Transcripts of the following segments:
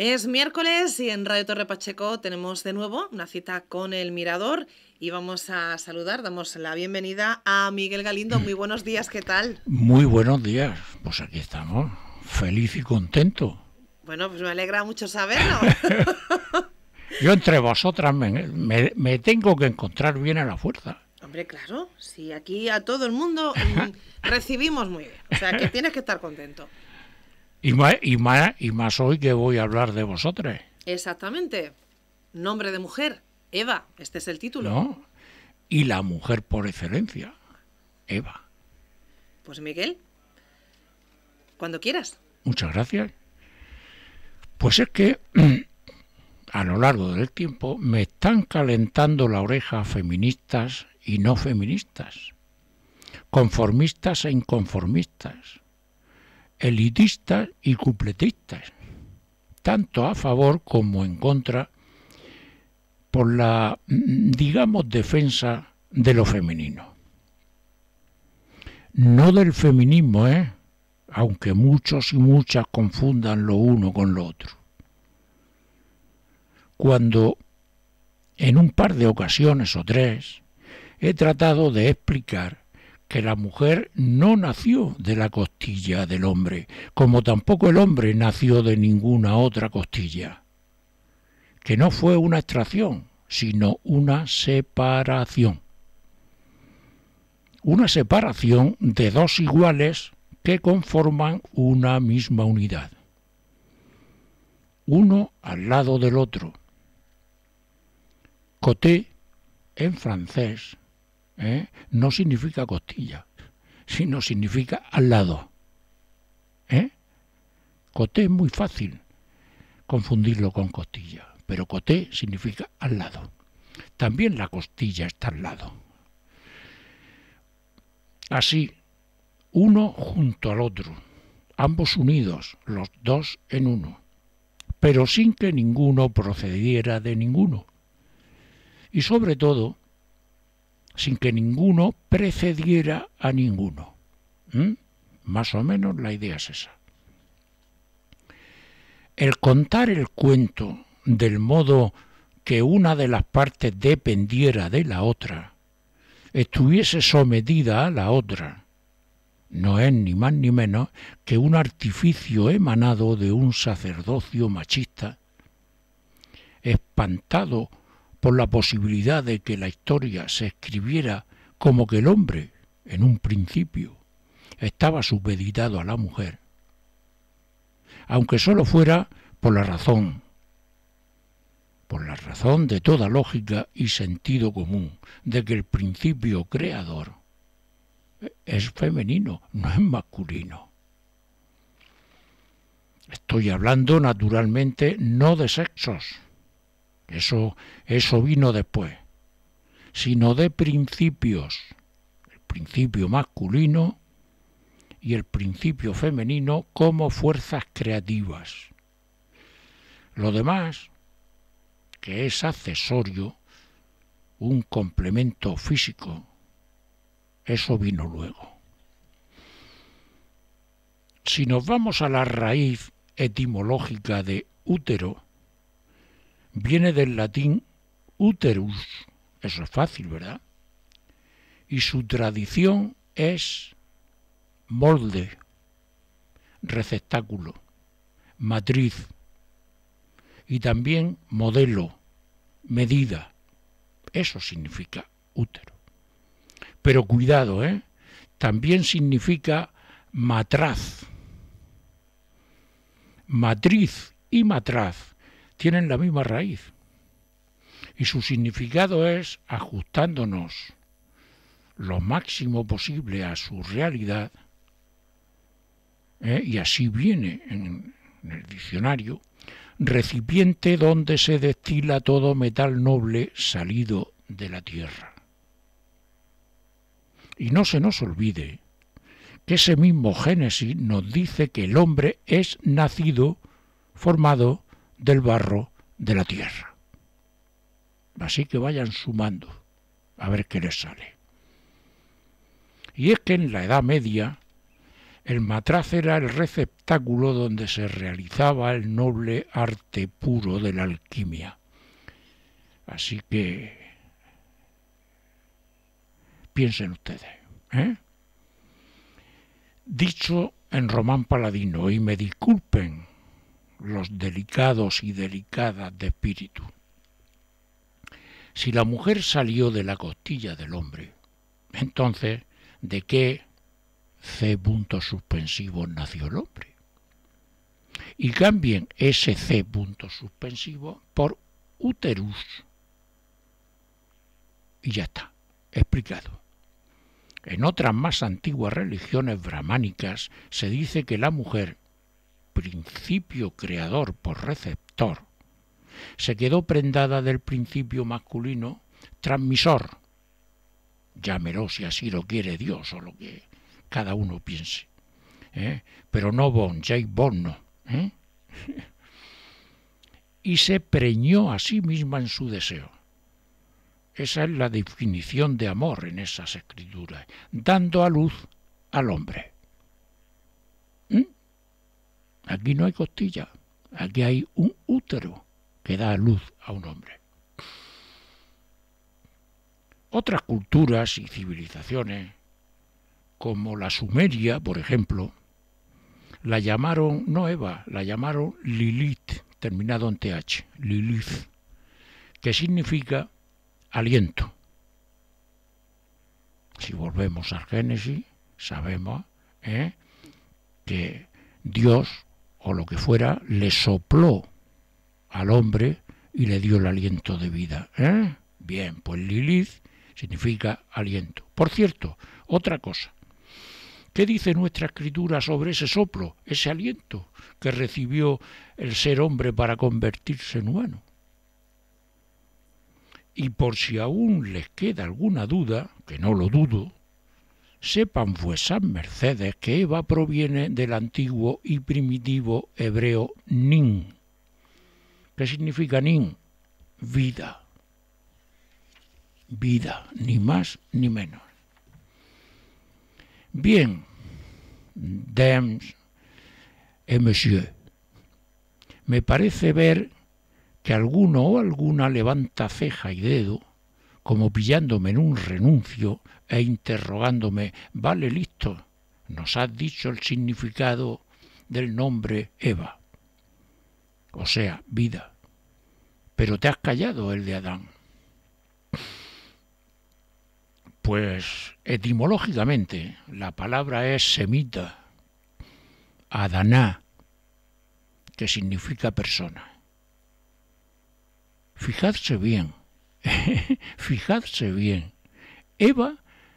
Es miércoles y en Radio Torre Pacheco tenemos de nuevo una cita con el Mirador y vamos a saludar, damos la bienvenida a Miguel Galindo. Muy buenos días, ¿qué tal? Muy buenos días, pues aquí estamos, feliz y contento. Bueno, pues me alegra mucho saberlo. Yo entre vosotras me, tengo que encontrar bien a la fuerza. Hombre, claro, sí, aquí a todo el mundo mm, recibimos muy bien. O sea, que tienes que estar contento. Y más, y, más, hoy que voy a hablar de vosotras Exactamente. Nombre de mujer, Eva, este es el título. No. Y la mujer por excelencia, Eva. Pues Miguel, cuando quieras. Muchas gracias. Pues es que a lo largo del tiempo me están calentando la oreja feministas y no feministas, conformistas e inconformistas, elitistas y cupletistas, tanto a favor como en contra, por la, mm, digamos, defensa de lo femenino. No del feminismo, ¿eh? aunque muchos y muchas confundan lo uno con lo otro. Cuando en un par de ocasiones o tres he tratado de explicar que la mujer no nació de la costilla del hombre, como tampoco el hombre nació de ninguna otra costilla, que no fue una extracción, sino una separación. Una separación de dos iguales que conforman una misma unidad. Uno al lado del otro. Coté, en francés, ¿eh? no significa costilla, sino significa al lado. ¿eh? Coté es muy fácil confundirlo con costilla, pero coté significa al lado. También la costilla está al lado. Así, uno junto al otro, ambos unidos, los dos en uno, pero sin que ninguno procediera de ninguno. Y sobre todo, sin que ninguno precediera a ninguno. ¿Mm? Más o menos la idea es esa. El contar el cuento del modo que una de las partes dependiera de la otra, estuviese sometida a la otra, no es ni más ni menos que un artificio emanado de un sacerdocio machista, espantado por la posibilidad de que la historia se escribiera como que el hombre, en un principio, estaba subeditado a la mujer, aunque solo fuera por la razón, por la razón de toda lógica y sentido común, de que el principio creador es femenino, no es masculino. Estoy hablando naturalmente no de sexos, eso, eso vino después, sino de principios, el principio masculino y el principio femenino como fuerzas creativas. Lo demás, que es accesorio, un complemento físico, eso vino luego. Si nos vamos a la raíz etimológica de útero, viene del latín uterus, eso es fácil, ¿verdad? Y su tradición es molde, receptáculo, matriz y también modelo, medida. Eso significa útero. Pero cuidado, ¿eh? También significa matraz. Matriz y matraz tienen la misma raíz. Y su significado es, ajustándonos lo máximo posible a su realidad, ¿eh? y así viene en, en el diccionario, recipiente donde se destila todo metal noble salido de la tierra. Y no se nos olvide que ese mismo Génesis nos dice que el hombre es nacido, formado del barro de la tierra. Así que vayan sumando a ver qué les sale. Y es que en la Edad Media el matraz era el receptáculo donde se realizaba el noble arte puro de la alquimia. Así que piensen ustedes. ¿eh? Dicho en román paladino, y me disculpen los delicados y delicadas de espíritu. Si la mujer salió de la costilla del hombre, entonces, ¿de qué C punto suspensivo nació el hombre? Y cambien ese C punto suspensivo por uterus. Y ya está, explicado. En otras más antiguas religiones bramánicas, se dice que la mujer principio creador por receptor, se quedó prendada del principio masculino transmisor. Llámelo si así lo quiere Dios o lo que cada uno piense. ¿eh? Pero no bon, J. Bond ¿eh? y se preñó a sí misma en su deseo. Esa es la definición de amor en esas escrituras, dando a luz al hombre. Aquí no hay costilla, aquí hay un útero que da luz a un hombre. Otras culturas y civilizaciones, como la sumeria, por ejemplo, la llamaron no Eva, la llamaron Lilith, terminado en TH, Lilith, que significa aliento. Si volvemos al Génesis, sabemos ¿eh? que Dios o lo que fuera, le sopló al hombre y le dio el aliento de vida. ¿Eh? Bien, pues Lilith significa aliento. Por cierto, otra cosa. ¿Qué dice nuestra escritura sobre ese soplo, ese aliento que recibió el ser hombre para convertirse en humano? Y por si aún les queda alguna duda, que no lo dudo, Sepan vuesas mercedes que Eva proviene del antiguo y primitivo hebreo nin. ¿Qué significa nin? Vida. Vida, ni más ni menos. Bien, dames et eh, monsieur, me parece ver que alguno o alguna levanta ceja y dedo como pillándome en un renuncio e interrogándome, vale, listo, nos has dicho el significado del nombre Eva, o sea, vida, pero te has callado el de Adán. Pues etimológicamente la palabra es semita, Adaná, que significa persona. Fijarse bien, Fijarse bien. Eva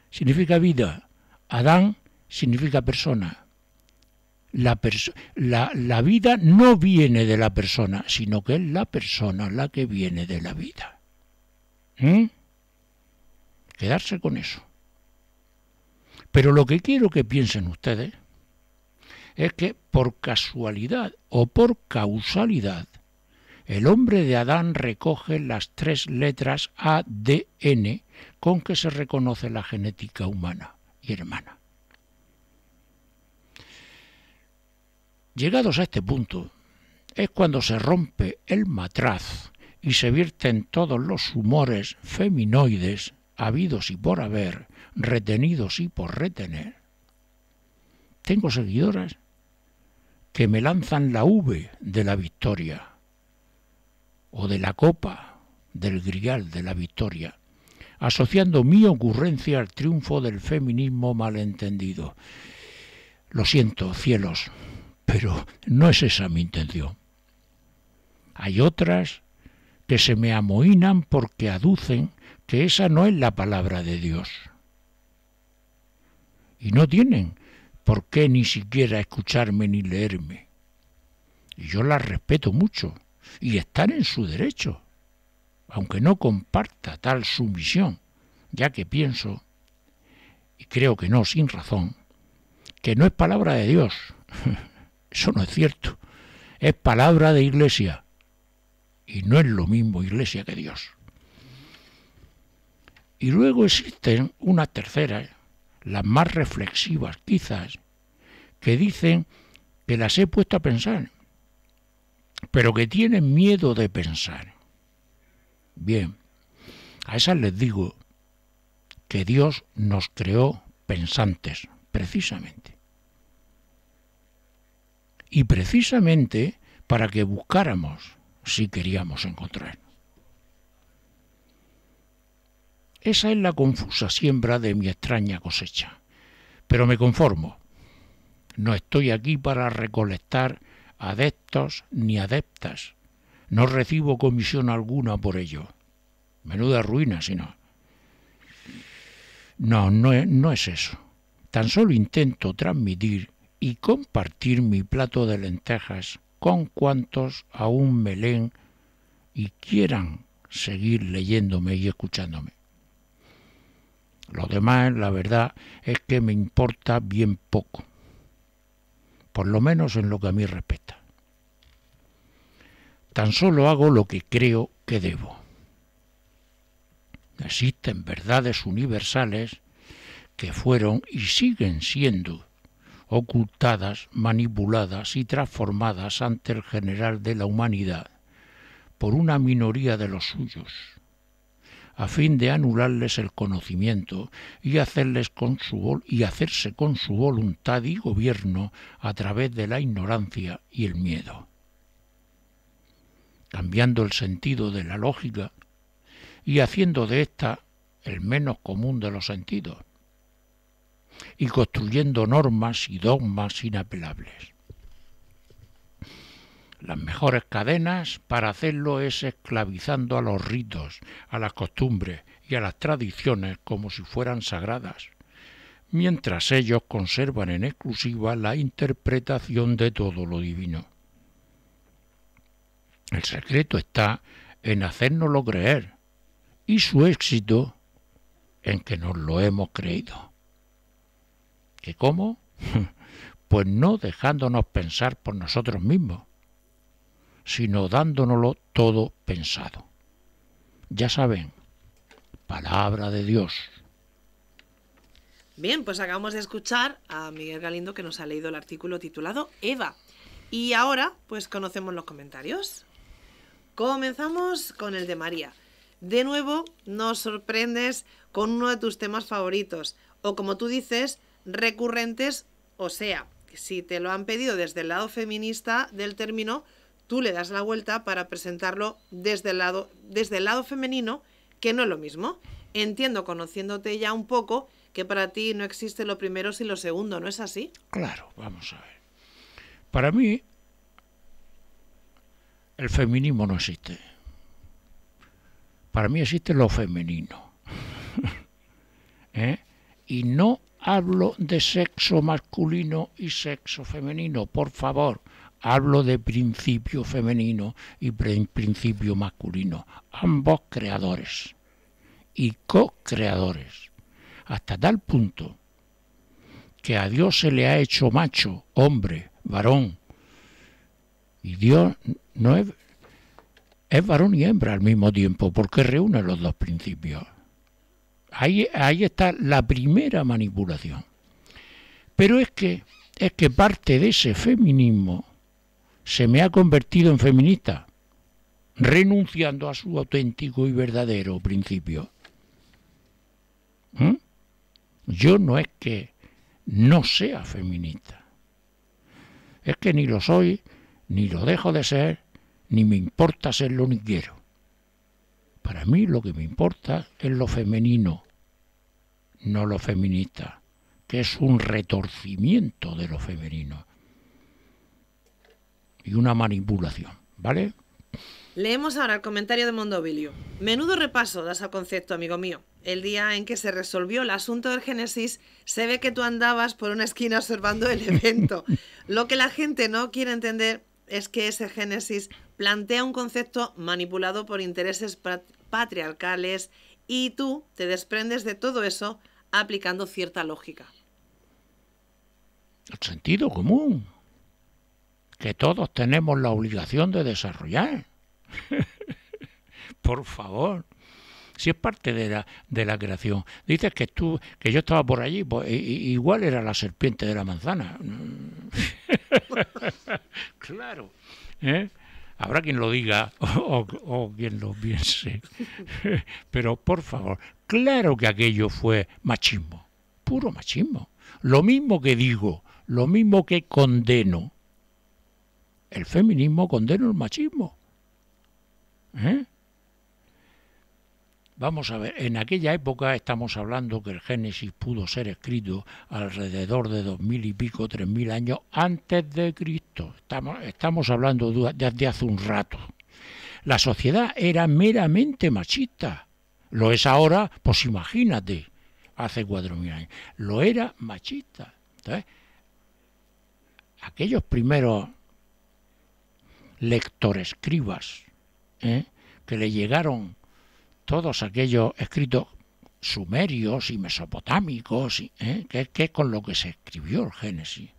significa vida, Adán significa persona. La, la, vida no viene de la persona, sino que es la persona la que viene de la vida. ¿Mm? Quedarse con eso. Pero lo que quiero que piensen ustedes es que por casualidad o por causalidad, el hombre de Adán recoge las tres letras ADN con que se reconoce la genética humana y hermana. Llegados a este punto, es cuando se rompe el matraz y se vierten todos los humores feminoides habidos y por haber, retenidos y por retener. Tengo seguidoras que me lanzan la V de la victoria o de la copa del grial de la victoria, asociando mi ocurrencia al triunfo del feminismo malentendido. Lo siento, cielos, pero no es esa mi intención. Hay otras que se me amoinan porque aducen que esa no es la palabra de Dios. Y no tienen por qué ni siquiera escucharme ni leerme. Y yo las respeto mucho y están en su derecho, aunque no comparta tal sumisión, ya que pienso, y creo que no sin razón, que no es palabra de Dios. Eso no es cierto. Es palabra de iglesia. Y no es lo mismo iglesia que Dios. Y luego existen unas terceras, las más reflexivas quizás, que dicen que las he puesto a pensar pero que tienen miedo de pensar. Bien, a esas les digo que Dios nos creó pensantes, precisamente. Y precisamente para que buscáramos si queríamos encontrar. Esa es la confusa siembra de mi extraña cosecha. Pero me conformo. No estoy aquí para recolectar adeptos ni adeptas. No recibo comisión alguna por ello. Menuda ruina, si no. No, no, no es eso. Tan solo intento transmitir y compartir mi plato de lentejas con cuantos aún me leen y quieran seguir leyéndome y escuchándome. Lo demás, la verdad, es que me importa bien poco por lo menos en lo que a mí respecta. Tan solo hago lo que creo que debo. Existen verdades universales que fueron y siguen siendo ocultadas, manipuladas y transformadas ante el general de la humanidad por una minoría de los suyos, a fin de anularles el conocimiento y, hacerles con y hacerse con su voluntad y gobierno a través de la ignorancia y el miedo. Cambiando el sentido de la lógica y haciendo de ésta el menos común de los sentidos, y construyendo normas y dogmas inapelables. Las mejores cadenas para hacerlo es esclavizando a los ritos, a las costumbres y a las tradiciones como si fueran sagradas, mientras ellos conservan en exclusiva la interpretación de todo lo divino. El secreto está en hacérnoslo creer y su éxito en que nos lo hemos creído. ¿Qué cómo? Pues no dejándonos pensar por nosotros mismos, sino dándonoslo todo pensado. Ya saben, palabra de Dios. Bien, pues acabamos de escuchar a Miguel Galindo que nos ha leído el artículo titulado Eva. Y ahora, pues conocemos los comentarios. Comenzamos con el de María. De nuevo, nos sorprendes con uno de tus temas favoritos, o como tú dices, recurrentes, o sea, si te lo han pedido desde el lado feminista del término, tú le das la vuelta para presentarlo desde el lado, desde el lado femenino, que no es lo mismo. Entiendo, conociéndote ya un poco, que para ti no existe lo primero sin lo segundo, ¿no es así? Claro, vamos a ver. Para mí, el feminismo no existe. Para mí existe lo femenino. ¿Eh? Y no hablo de sexo masculino y sexo femenino, por favor. Hablo de principio femenino y principio masculino, ambos creadores y co-creadores, hasta tal punto que a Dios se le ha hecho macho, hombre, varón, y Dios no es, es varón y hembra al mismo tiempo, porque reúne los dos principios. Ahí, ahí está la primera manipulación. Pero es que, es que parte de ese feminismo se me ha convertido en feminista, renunciando a su auténtico y verdadero principio. ¿Mm? Yo no es que no sea feminista, es que ni lo soy, ni lo dejo de ser, ni me importa serlo ni quiero. Para mí lo que me importa es lo femenino, no lo feminista, que es un retorcimiento de lo femenino y una manipulación, ¿vale? Leemos ahora el comentario de Mondovilio. Menudo repaso das al concepto, amigo mío. El día en que se resolvió el asunto del Génesis, se ve que tú andabas por una esquina observando el evento. Lo que la gente no quiere entender es que ese Génesis plantea un concepto manipulado por intereses patriarcales y tú te desprendes de todo eso aplicando cierta lógica. El sentido común que todos tenemos la obligación de desarrollar. por favor. Si es parte de la, de la creación. Dices que tú, que yo estaba por allí, pues, igual era la serpiente de la manzana. claro. ¿Eh? Habrá quien lo diga o, o quien lo piense. Pero por favor, claro que aquello fue machismo, puro machismo. Lo mismo que digo, lo mismo que condeno, el feminismo condena el machismo. ¿Eh? Vamos a ver, en aquella época estamos hablando que el Génesis pudo ser escrito alrededor de dos mil y pico, tres mil años antes de Cristo. Estamos, hablando desde de hace un rato. La sociedad era meramente machista. Lo es ahora, pues imagínate, hace cuatro mil años. Lo era machista. Entonces, aquellos primeros lectorescribas, ¿eh? que le llegaron todos aquellos escritos sumerios y mesopotámicos, ¿eh? que, que es con lo que se escribió el Génesis.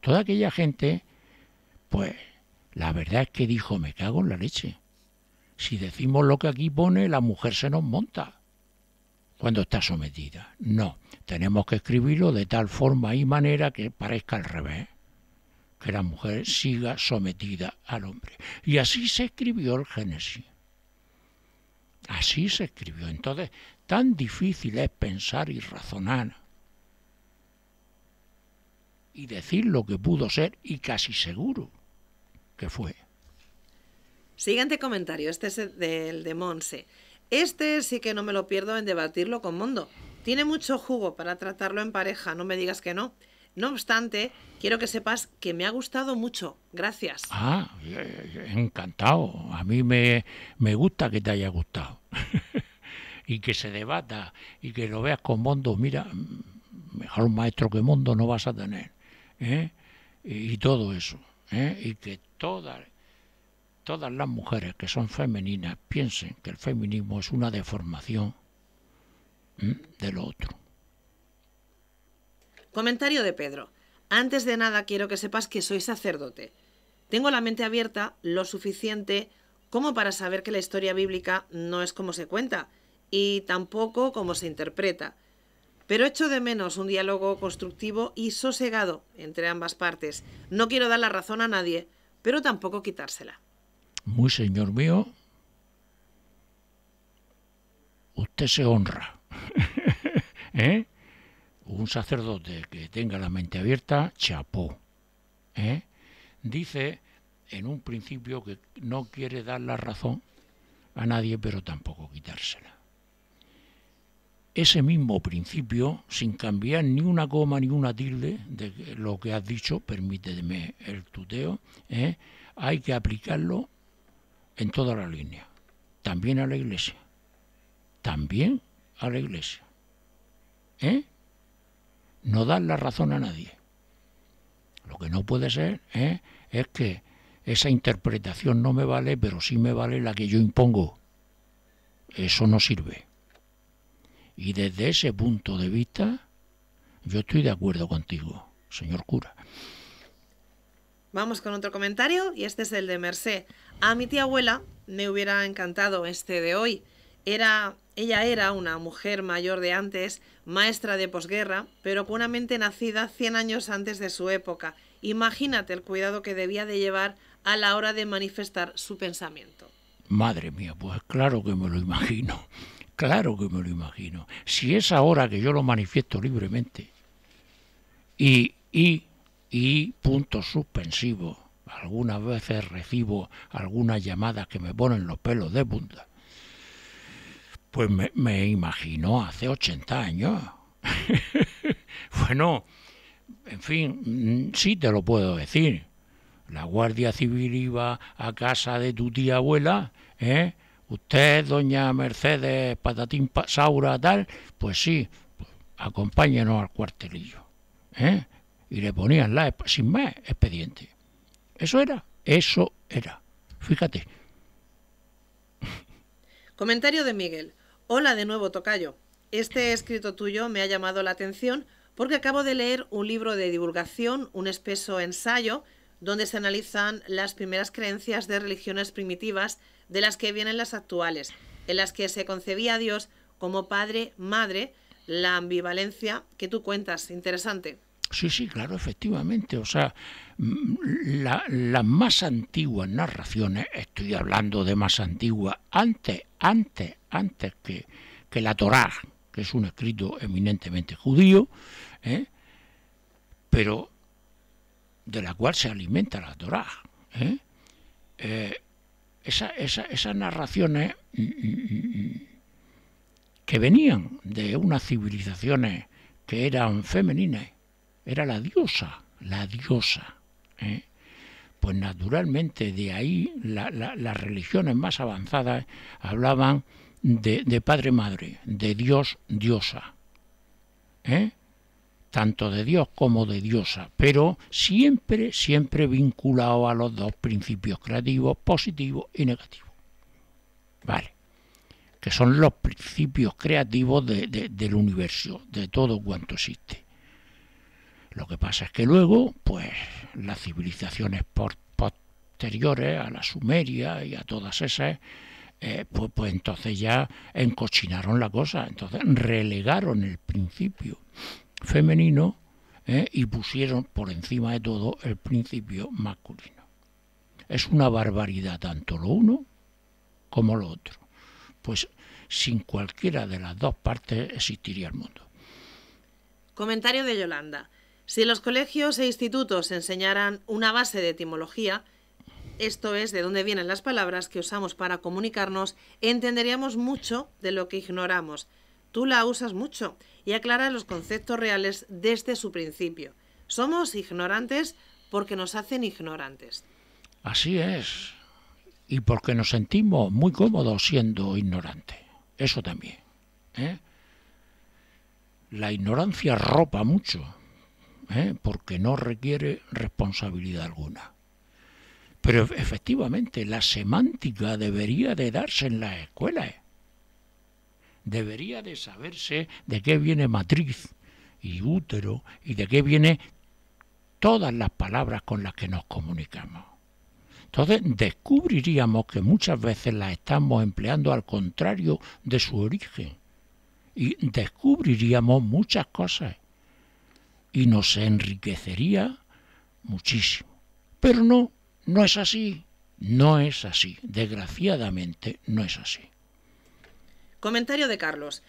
Toda aquella gente, pues la verdad es que dijo, me cago en la leche. Si decimos lo que aquí pone, la mujer se nos monta cuando está sometida. No, tenemos que escribirlo de tal forma y manera que parezca al revés que la mujer siga sometida al hombre. Y así se escribió el Génesis. Así se escribió. Entonces, tan difícil es pensar y razonar y decir lo que pudo ser y casi seguro que fue. Siguiente comentario, este es el del de Monse. Este sí que no me lo pierdo en debatirlo con Mondo. Tiene mucho jugo para tratarlo en pareja, no me digas que no. No obstante, quiero que sepas que me ha gustado mucho. Gracias. Ah, eh, encantado. A mí me, gusta que te haya gustado. y que se debata y que lo veas con Mondo. Mira, mejor maestro que mundo no vas a tener. ¿eh? Y, todo eso. ¿eh? Y que todas todas las mujeres que son femeninas piensen que el feminismo es una deformación del de lo otro. Comentario de Pedro. Antes de nada quiero que sepas que soy sacerdote. Tengo la mente abierta lo suficiente como para saber que la historia bíblica no es como se cuenta y tampoco como se interpreta. Pero echo de menos un diálogo constructivo y sosegado entre ambas partes. No quiero dar la razón a nadie, pero tampoco quitársela. Muy señor mío, usted se honra. ¿Eh? un sacerdote que tenga la mente abierta, chapó. ¿eh? Dice en un principio que no quiere dar la razón a nadie, pero tampoco quitársela. Ese mismo principio, sin cambiar ni una coma ni una tilde de lo que has dicho, permíteme el tuteo, ¿eh? hay que aplicarlo en toda la línea, también a la iglesia, también a la iglesia. ¿Eh? no dan la razón a nadie. Lo que no puede ser ¿eh? es que esa interpretación no me vale, pero sí me vale la que yo impongo. Eso no sirve. Y desde ese punto de vista, yo estoy de acuerdo contigo, señor cura. Vamos con otro comentario y este es el de Merced. A mi tía abuela me hubiera encantado este de hoy. Era ella era una mujer mayor de antes, maestra de posguerra, pero con una mente nacida 100 años antes de su época. Imagínate el cuidado que debía de llevar a la hora de manifestar su pensamiento. Madre mía, pues claro que me lo imagino, claro que me lo imagino. Si es ahora que yo lo manifiesto libremente y, y, y punto suspensivo, algunas veces recibo algunas llamadas que me ponen los pelos de punta pues me, me imagino hace 80 años. bueno, en fin, mm, sí te lo puedo decir. La Guardia Civil iba a casa de tu tía abuela, ¿eh? Usted, doña Mercedes, patatín saura, tal, pues sí, pues acompáñenos al cuartelillo. ¿eh? Y le ponían la, sin más, expediente. Eso era, eso era. Fíjate. Comentario de Miguel. Hola de nuevo, Tocayo. Este escrito tuyo me ha llamado la atención porque acabo de leer un libro de divulgación, un espeso ensayo, donde se analizan las primeras creencias de religiones primitivas de las que vienen las actuales, en las que se concebía a Dios como padre, madre, la ambivalencia que tú cuentas. Interesante. Sí, sí, claro, efectivamente. O sea, mm, las más antiguas narraciones, estoy hablando de más antiguas, antes, antes, antes que, la Torá, que es un escrito eminentemente judío, ¿eh? pero de la cual se alimenta la Torá. ¿eh? Eh, esas narraciones mm, mm, que venían de unas civilizaciones que eran femeninas era la diosa, la diosa. ¿eh? Pues naturalmente de ahí las religiones más avanzadas hablaban de, padre-madre, de Dios-diosa. ¿eh? tanto de Dios como de diosa, pero siempre, siempre vinculado a los dos principios creativos, positivo y negativo. Vale, que son los principios creativos del universo, de todo cuanto existe. Lo que pasa es que luego, pues, las civilizaciones posteriores a la Sumeria y a todas esas, eh, pues, pues, entonces ya encochinaron la cosa, entonces relegaron el principio femenino eh, y pusieron por encima de todo el principio masculino. Es una barbaridad tanto lo uno como lo otro, pues sin cualquiera de las dos partes existiría el mundo. Comentario de Yolanda. Si los colegios e institutos enseñaran una base de etimología, esto es, de dónde vienen las palabras que usamos para comunicarnos, entenderíamos mucho de lo que ignoramos. Tú la usas mucho y aclaras los conceptos reales desde su principio. Somos ignorantes porque nos hacen ignorantes. Así es. Y porque nos sentimos muy cómodos siendo ignorantes. Eso también. ¿eh? La ignorancia ropa mucho ¿eh? porque no requiere responsabilidad alguna. Pero efectivamente, la semántica debería de darse en las escuelas. Debería de saberse de qué viene matriz y útero y de qué viene todas las palabras con las que nos comunicamos. Entonces descubriríamos que muchas veces las estamos empleando al contrario de su origen. Y descubriríamos muchas cosas y nos enriquecería muchísimo. Pero no, no es así, no es así, desgraciadamente no es así. Comentario de Carlos.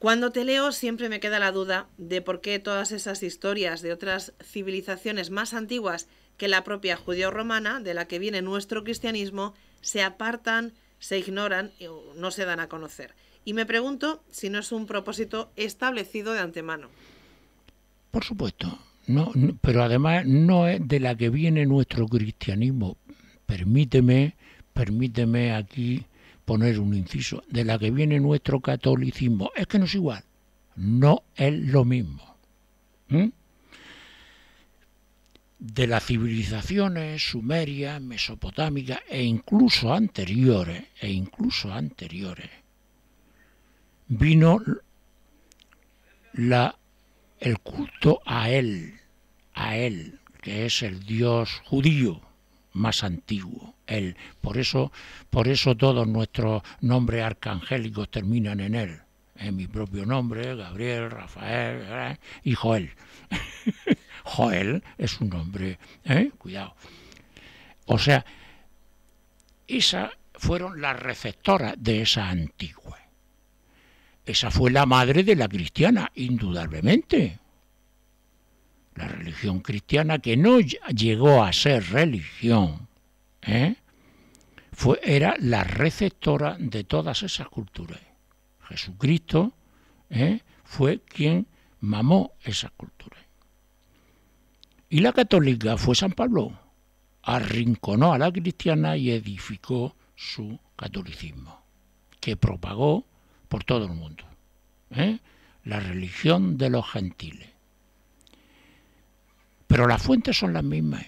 Cuando te leo siempre me queda la duda de por qué todas esas historias de otras civilizaciones más antiguas que la propia judío-romana, de la que viene nuestro cristianismo, se apartan, se ignoran, no se dan a conocer. Y me pregunto si no es un propósito establecido de antemano por supuesto. pero además no es de la que viene nuestro cristianismo. Permíteme, permíteme aquí poner un inciso, de la que viene nuestro catolicismo. Es que no es igual, no es lo mismo. ¿Mm? De las civilizaciones sumerias, mesopotámicas e incluso anteriores, e incluso anteriores, vino la el culto a él, a él, que es el Dios judío más antiguo, él. Por eso, por eso todos nuestros nombres arcangélicos terminan en él. En mi propio nombre, Gabriel, Rafael ¿eh? y Joel. Joel es un nombre, ¿eh? cuidado. O sea, esas fueron las receptoras de esa antigua. Esa fue la madre de la cristiana, indudablemente. La religión cristiana que no llegó a ser religión, ¿eh? fue, era la receptora de todas esas culturas. Jesucristo ¿eh? fue quien mamó esas culturas. Y la católica fue San Pablo. Arrinconó a la cristiana y edificó su catolicismo, que propagó por todo el mundo. ¿eh? La religión de los gentiles. Pero las fuentes son las mismas.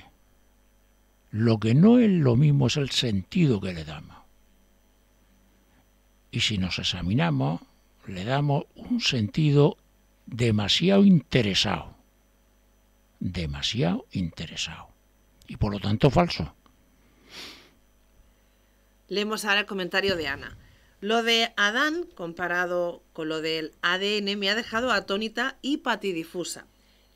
Lo que no es lo mismo es el sentido que le damos. Y si nos examinamos, le damos un sentido demasiado interesado. Demasiado interesado. Y por lo tanto falso. Leemos ahora el comentario de Ana. Lo de Adán, comparado con lo del ADN, me ha dejado atónita y patidifusa.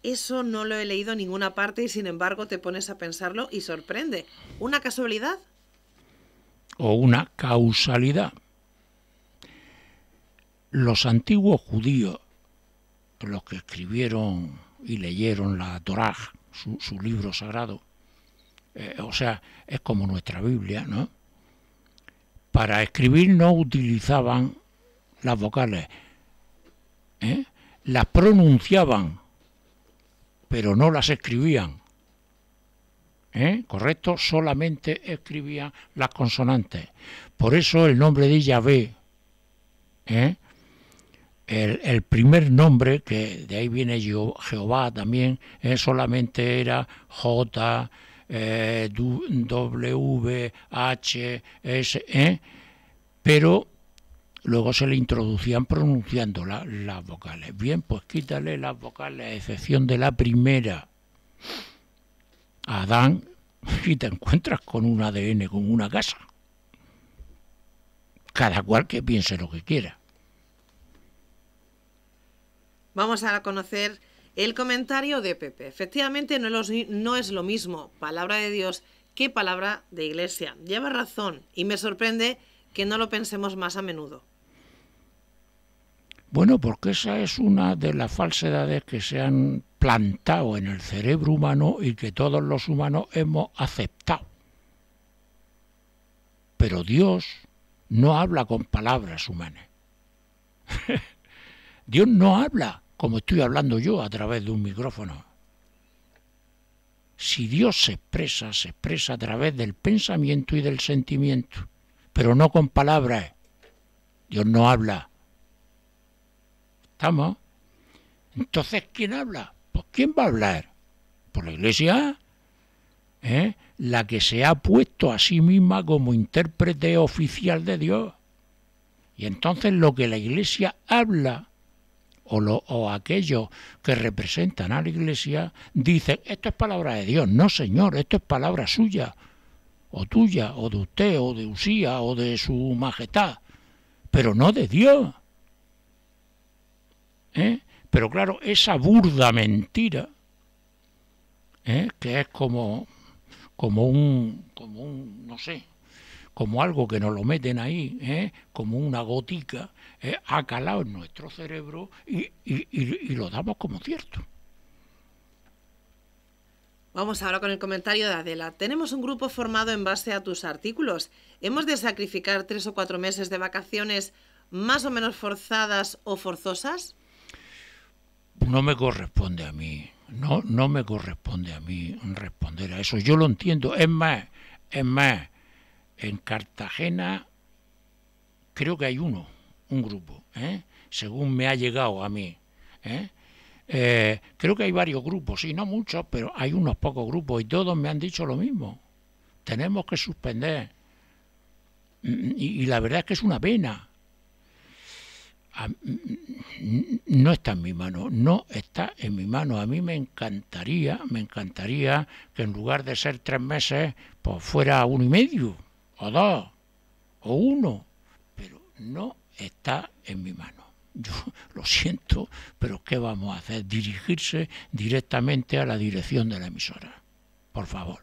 Eso no lo he leído en ninguna parte y sin embargo te pones a pensarlo y sorprende. ¿Una casualidad? O una causalidad. Los antiguos judíos, los que escribieron y leyeron la Torah, su, libro sagrado, eh, o sea, es como nuestra Biblia, ¿no? Para escribir no utilizaban las vocales, ¿eh? las pronunciaban, pero no las escribían. ¿eh? ¿Correcto? Solamente escribían las consonantes. Por eso el nombre de Yahvé, ¿eh? el, el, primer nombre, que de ahí viene Jehová también, solamente era J, eh, WHSE, pero luego se le introducían pronunciando las vocales. Bien, pues quítale las vocales, a excepción de la primera. Adán, y te encuentras con un ADN, con una casa. Cada cual que piense lo que quiera. Vamos a conocer el comentario de Pepe. Efectivamente, no es, lo, mismo palabra de Dios que palabra de iglesia. Lleva razón y me sorprende que no lo pensemos más a menudo. Bueno, porque esa es una de las falsedades que se han plantado en el cerebro humano y que todos los humanos hemos aceptado. Pero Dios no habla con palabras humanas. Dios no habla como estoy hablando yo a través de un micrófono. Si Dios se expresa, se expresa a través del pensamiento y del sentimiento, pero no con palabras. Dios no habla. ¿Estamos? Entonces, ¿quién habla? ¿Por pues, ¿quién va a hablar? ¿Por pues la Iglesia, ¿eh? la que se ha puesto a sí misma como intérprete oficial de Dios. Y entonces lo que la Iglesia habla o, aquellos que representan a la Iglesia dicen, esto es palabra de Dios, no Señor, esto es palabra suya, o tuya, o de usted, o de Usía, o de su majestad, pero no de Dios. ¿Eh? Pero claro, esa burda mentira, ¿eh? que es como, como, un, como un, no sé, como algo que nos lo meten ahí, ¿eh? como una gotica, ¿eh? ha calado en nuestro cerebro y, lo damos como cierto. Vamos ahora con el comentario de Adela. Tenemos un grupo formado en base a tus artículos. ¿Hemos de sacrificar tres o cuatro meses de vacaciones más o menos forzadas o forzosas? No me corresponde a mí. No, no me corresponde a mí responder a eso. Yo lo entiendo. Es más, es más, en Cartagena creo que hay uno, un grupo, ¿eh? según me ha llegado a mí. ¿eh? Eh, creo que hay varios grupos, y no muchos, pero hay unos pocos grupos y todos me han dicho lo mismo. Tenemos que suspender. Y, la verdad es que es una pena. no está en mi mano, no está en mi mano. A mí me encantaría, me encantaría que en lugar de ser tres meses, pues fuera uno y medio o dos o uno, pero no está en mi mano. Yo lo siento, pero ¿qué vamos a hacer? Dirigirse directamente a la dirección de la emisora. Por favor.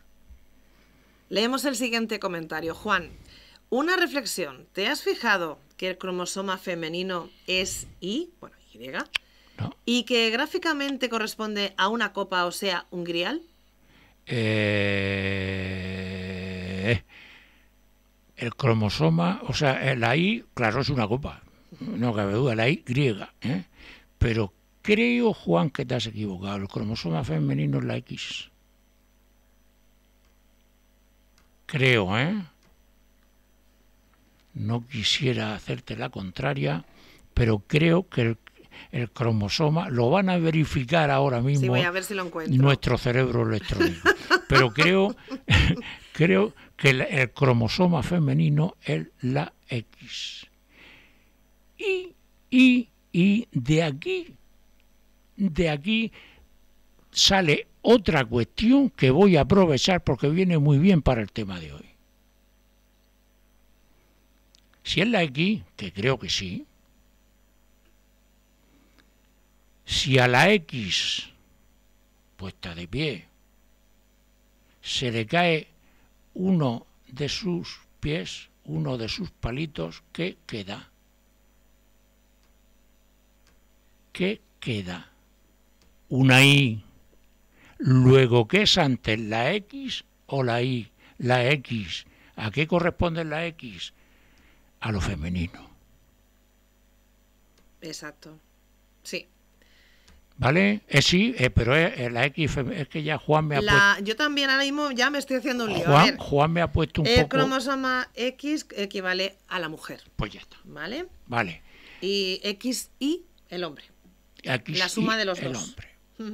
Leemos el siguiente comentario. Juan, una reflexión. ¿Te has fijado que el cromosoma femenino es Y? Bueno, Y. ¿Y que gráficamente corresponde a una copa, o sea, un grial? Eh el cromosoma, o sea, la Y, claro, es una copa, no cabe duda, la Y griega, ¿eh? pero creo, Juan, que te has equivocado, el cromosoma femenino es la X. Creo, ¿eh? No quisiera hacerte la contraria, pero creo que el cromosoma, lo van a verificar ahora mismo a ver si lo nuestro cerebro electrónico. Pero creo creo que el, cromosoma femenino es la X. Y, y, y de aquí, de aquí sale otra cuestión que voy a aprovechar porque viene muy bien para el tema de hoy. Si es la X, que creo que sí, si a la X puesta de pie se le cae uno de sus pies, uno de sus palitos, ¿qué queda? ¿Qué queda? Una I. Luego, ¿qué es antes, la X o la I? La X. ¿A qué corresponde la X? A lo femenino. Exacto. Sí. ¿Vale? Eh, sí, eh, pero es, eh, la X es que ya Juan me ha puesto... Yo también ahora mismo ya me estoy haciendo un lío. Juan, me ha puesto un poco... El cromosoma X equivale a la mujer. Pues ya está. ¿Vale? Vale. Y X y el hombre. X, la suma de los el hombre.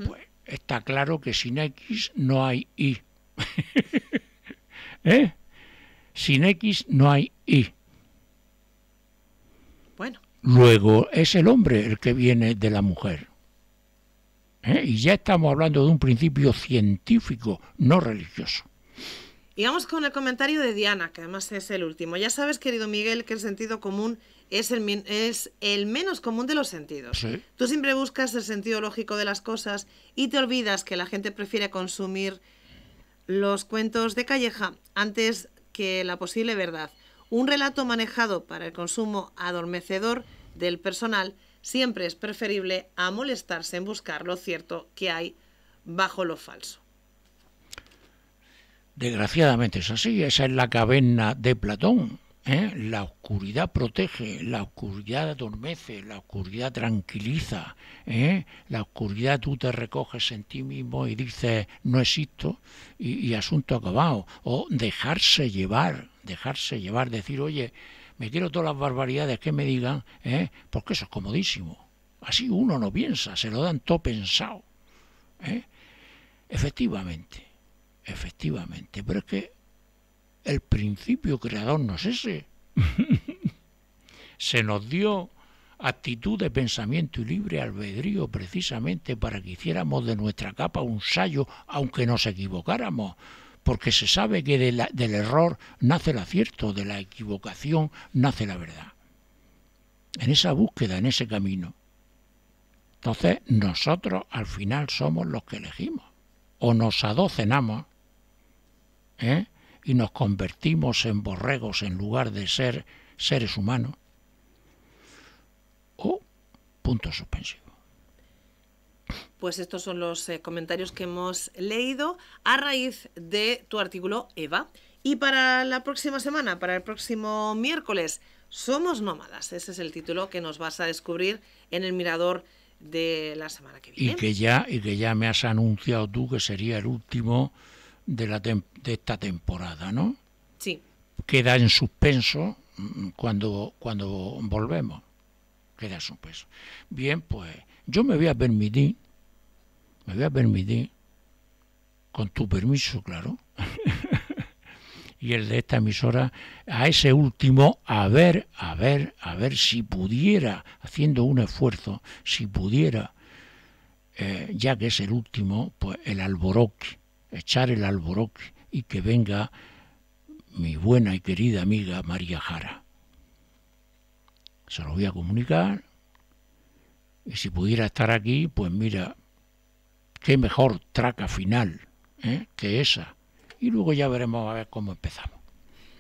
Pues está claro que sin X no hay Y. ¿Eh? Sin X no hay Y. Bueno. Luego es el hombre el que viene de la mujer. ¿Eh? Y ya estamos hablando de un principio científico, no religioso. Y vamos con el comentario de Diana, que además es el último. Ya sabes, querido Miguel, que el sentido común es el, menos común de los sentidos. Tú siempre buscas el sentido lógico de las cosas y te olvidas que la gente prefiere consumir los cuentos de calleja antes que la posible verdad. Un relato manejado para el consumo adormecedor del personal siempre es preferible a molestarse en buscar lo cierto que hay bajo lo falso. Desgraciadamente es así, esa es la caverna de Platón. ¿eh? La oscuridad protege, la oscuridad adormece, la oscuridad tranquiliza, ¿eh? la oscuridad tú te recoges en ti mismo y dices no existo y, y asunto acabado. O dejarse llevar, dejarse llevar, decir oye, me quiero todas las barbaridades que me digan, ¿eh? porque eso es comodísimo. Así uno no piensa, se lo dan todo pensado. ¿eh? Efectivamente, efectivamente, pero es que el principio creador no es ese. se nos dio actitud de pensamiento y libre albedrío precisamente para que hiciéramos de nuestra capa un sayo, aunque nos equivocáramos, porque se sabe que del error nace el acierto, de la equivocación nace la verdad. En esa búsqueda, en ese camino. Entonces nosotros al final somos los que elegimos. O nos adocenamos ¿eh? y nos convertimos en borregos en lugar de ser seres humanos. O punto suspensivo pues estos son los eh, comentarios que hemos leído a raíz de tu artículo, Eva. Y para la próxima semana, para el próximo miércoles, Somos Nómadas. Ese es el título que nos vas a descubrir en el Mirador de la semana que viene. Y que ya, y que ya me has anunciado tú que sería el último de, de esta temporada, ¿no? Sí. Queda en suspenso mm, cuando, cuando volvemos. Queda en suspenso. Bien, pues yo me voy a permitir me voy a permitir, con tu permiso, claro, y el de esta emisora, a ese último, a ver, a ver, a ver si pudiera, haciendo un esfuerzo, si pudiera, eh, ya que es el último, pues el alboroque, echar el alboroque y que venga mi buena y querida amiga María Jara. Se lo voy a comunicar y si pudiera estar aquí, pues mira, qué mejor traca final ¿eh? que esa. Y luego ya veremos a ver cómo empezamos.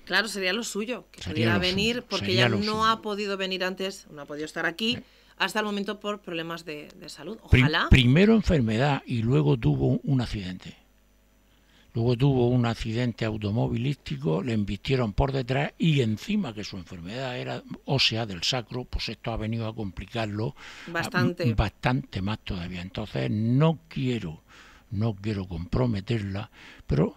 Claro, sería lo suyo, que sería venir, porque ya no ha podido venir antes, no ha podido estar aquí eh. hasta el momento por problemas de, salud. Ojalá. primero enfermedad y luego tuvo un accidente. Luego tuvo un accidente automovilístico, le embistieron por detrás y encima que su enfermedad era ósea del sacro, pues esto ha venido a complicarlo bastante, más todavía. Entonces no quiero, no quiero comprometerla, pero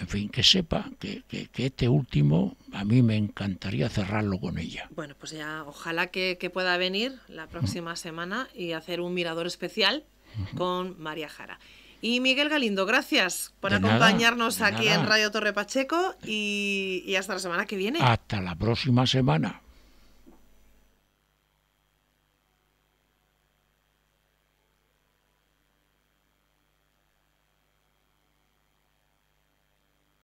en fin, que sepa que, este último a mí me encantaría cerrarlo con ella. Bueno, pues ya ojalá que, pueda venir la próxima semana y hacer un mirador especial con María Jara. Y Miguel Galindo, gracias por acompañarnos aquí en Radio Torre Pacheco y hasta la semana que viene. Hasta la próxima semana.